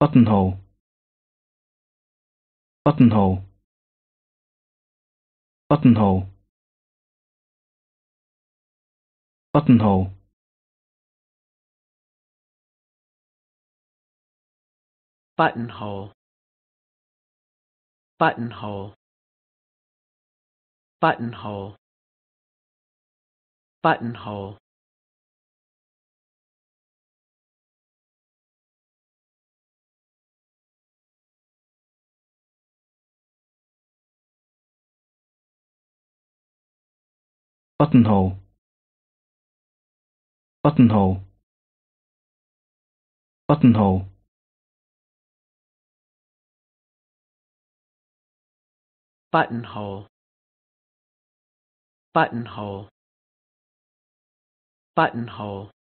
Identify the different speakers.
Speaker 1: buttonhole buttonhole buttonhole buttonhole buttonhole buttonhole buttonhole buttonhole buttonhole buttonhole buttonhole buttonhole buttonhole buttonhole